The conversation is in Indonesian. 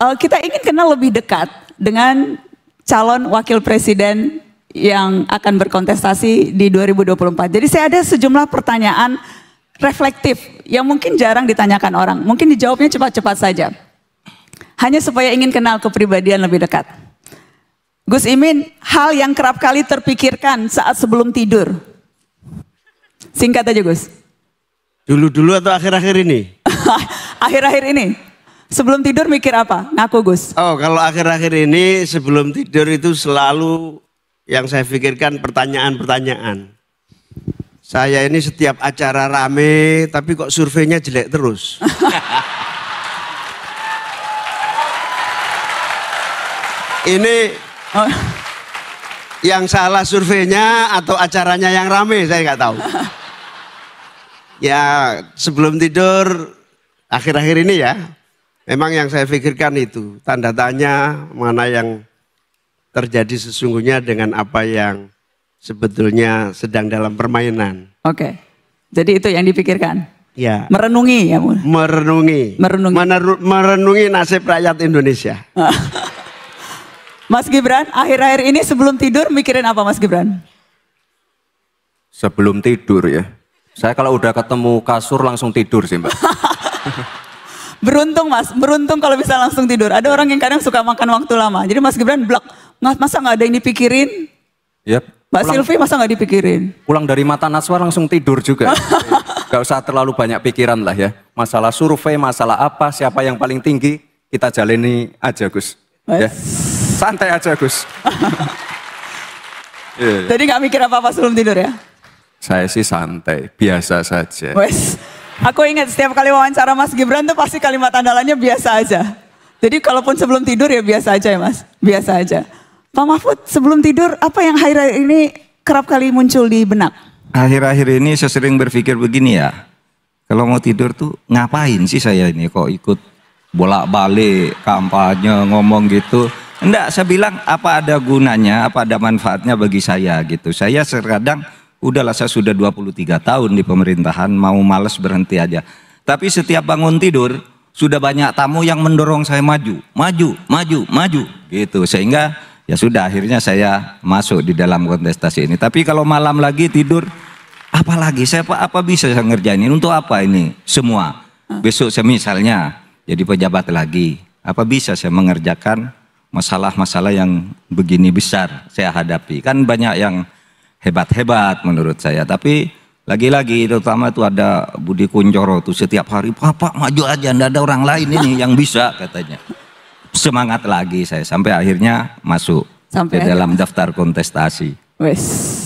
uh, kita ingin kenal lebih dekat dengan calon wakil presiden yang akan berkontestasi di 2024. Jadi saya ada sejumlah pertanyaan reflektif yang mungkin jarang ditanyakan orang. Mungkin dijawabnya cepat-cepat saja. Hanya supaya ingin kenal kepribadian lebih dekat. Gus Imin, hal yang kerap kali terpikirkan saat sebelum tidur. Singkat aja Gus. Dulu-dulu atau akhir-akhir ini? Akhir-akhir ini. Sebelum tidur mikir apa? Ngaku Gus. Oh kalau akhir-akhir ini sebelum tidur itu selalu yang saya pikirkan pertanyaan-pertanyaan. Saya ini setiap acara rame tapi kok surveinya jelek terus. ini oh. yang salah surveinya atau acaranya yang rame saya nggak tahu. ya sebelum tidur akhir-akhir ini ya Memang yang saya pikirkan itu tanda tanya mana yang terjadi sesungguhnya dengan apa yang sebetulnya sedang dalam permainan. Oke. Jadi itu yang dipikirkan. Ya. Merenungi ya. Merenungi. Merenungi. Meneru, merenungi nasib rakyat Indonesia. Mas Gibran, akhir-akhir ini sebelum tidur mikirin apa Mas Gibran? Sebelum tidur ya. Saya kalau udah ketemu kasur langsung tidur sih, Mbak. Beruntung mas, beruntung kalau bisa langsung tidur. Ada orang yang kadang suka makan waktu lama. Jadi Mas Gibran blok, mas, masa nggak ada yang dipikirin? Yep. Mbak Silvi masa nggak dipikirin? Pulang dari mata Naswa langsung tidur juga. gak usah terlalu banyak pikiran lah ya. Masalah survei, masalah apa, siapa yang paling tinggi, kita jalani aja Gus. Ya. Santai aja Gus. Jadi gak mikir apa-apa sebelum tidur ya? Saya sih santai, biasa saja. Wes. Aku ingat setiap kali wawancara Mas Gibran tuh pasti kalimat andalannya biasa aja. Jadi kalaupun sebelum tidur ya biasa aja ya Mas, biasa aja. Pak Mahfud sebelum tidur apa yang akhir-akhir ini kerap kali muncul di benak? Akhir-akhir ini saya sering berpikir begini ya. Kalau mau tidur tuh ngapain sih saya ini kok ikut bolak-balik kampanye ngomong gitu. Enggak, saya bilang apa ada gunanya, apa ada manfaatnya bagi saya gitu. Saya terkadang Udahlah saya sudah 23 tahun di pemerintahan, mau males berhenti aja. Tapi setiap bangun tidur, sudah banyak tamu yang mendorong saya maju, maju, maju, maju. Gitu, sehingga ya sudah akhirnya saya masuk di dalam kontestasi ini. Tapi kalau malam lagi tidur, apalagi saya apa, apa bisa saya ngerjain ini untuk apa ini semua besok saya misalnya jadi pejabat lagi apa bisa saya mengerjakan masalah-masalah yang begini besar saya hadapi kan banyak yang hebat-hebat menurut saya. Tapi lagi-lagi terutama itu ada Budi Kuncoro tuh setiap hari Papa maju aja, enggak ada orang lain ini yang bisa katanya. Semangat lagi saya sampai akhirnya masuk sampai ke dalam daftar kontestasi. Wes.